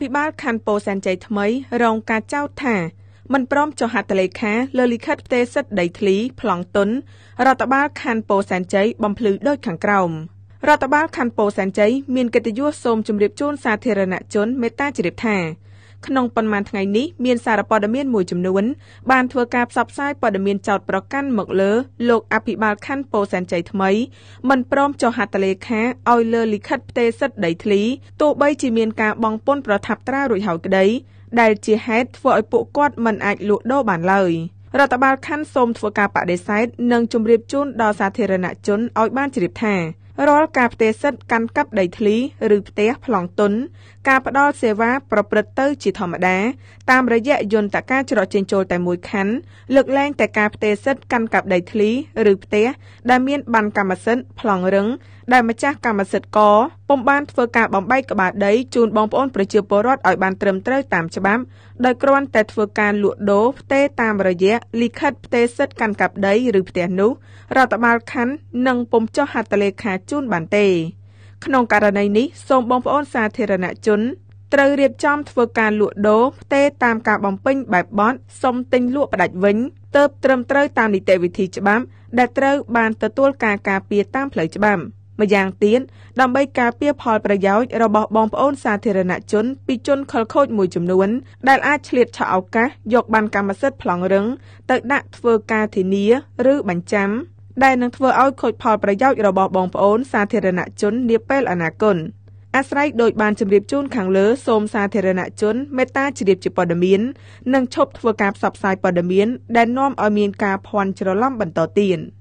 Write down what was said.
ភិបាលខណ្ឌពោធិ៍សែនជ័យថ្មី រងការចោទថាមិនព្រមចុះហត្ថលេខាលើលិខិតផ្ទេរសិទ្ធិដីធ្លីប្លង់ទុនរដ្ឋបាលខណ្ឌពោធិ៍សែនជ័យបំភ្លឺដោយខាងក្រោមរដ្ឋបាលខណ្ឌពោធិ៍សែនជ័យមានកិត្តិយសសូមជម្រាបជូនសាធារណជនមេត្តាជ្រាបថាក្នុងប៉ុន្មានថ្ងៃនេះមានសារព័ត៌មានមួយចំនួនបានធ្វើការផ្សព្វផ្សាយព័ត៌មានចោតប្រកាន់មកលើលោកអភិបាលខណ្ឌពោធិ៍សែនជ័យថ្មីមិនព្រមចុះហត្ថលេខាឲ្យលើលិខិតផ្ទេរសិទ្ធិដីធ្លីទោះបីជាមានការបងពន្ធប្រថាប់ត្រារួចហើយក្តីដែលជាហេតុធ្វើឲ្យពួកគាត់មិនអាចលក់ដូរបានឡើយរដ្ឋបាលខណ្ឌសូមធ្វើការបដិសេធនិងជម្រាបជូនដល់សាធារណជនឲ្យបានជ្រាបថារាល់ការផ្ទេរសិទ្ធិកាន់កាប់ដីធ្លីឬផ្ទះប្លង់ទុនការផ្ដល់សេវា ប្រព្រឹត្តទៅជាធម្មតាតាមរយៈយន្តការច្រកចេញចូលតែមួយខណ្ឌលើកលែង តែការផ្ទេរសិទ្ធិកាន់កាប់ដីធ្លីឬផ្ទះដែលមានបានកម្មសិទ្ធិប្លង់រឹងដែលម្ចាស់កម្មសិទ្ធិកពុំបានធ្វើការបំបែកក្បាលដីជូនបងប្អូន ប្រជាពលរដ្ឋឲ្យបានត្រឹមត្រូវតាមច្បាប់ដោយគ្រាន់តែធ្វើការលក់ដូរផ្ទេរតាមរយៈលិខិតផ្ទេរសិទ្ធិកាន់កាប់ដីឬផ្ទះនោះ រដ្ឋបាលខណ្ឌនឹងពុំចុះហត្ថលេខាជូនបានទេក្នុងករណីនេះសូមបងប្អូនសាធារណជន ត្រូវរៀបចំ ធ្វើការលក់ដូរផ្ទេរតាមការបំពេញបែបបទសុំទិញលក់ផ្ដាច់វិញទៅត្រឹមត្រូវតាមនីតិវិធីច្បាប់ដែលត្រូវ បានទទួលការការពារតាមផ្លូវច្បាប់។ម្យ៉ាងទៀតដើម្បីការពារផលប្រយោជន៍របស់បងប្អូនសាធារណជន ពីជនខិលខូចមួយចំនួន ដែលអាចឆ្លៀតឆក់ឱកាសយកបានកម្មសិទ្ធិប្លង់រឹងទៅដាក់ធ្វើការធានា ឬបញ្ចាំ ដែលនឹងធ្វើឲ្យខូចផលប្រយោជន៍របស់បងប្អូនសាធារណជន នាពេលអនាគតអាស្រ័យដោយបានជម្រាបជូនខាងលើសូមសាធារណជន មេត្តាជ្រាបជាព័ត៌មាន និងឈប់ធ្វើការផ្សព្វផ្សាយព័ត៌មាន ដែលនាំឲ្យមានការភ័ន្តច្រឡំបន្តទៀត។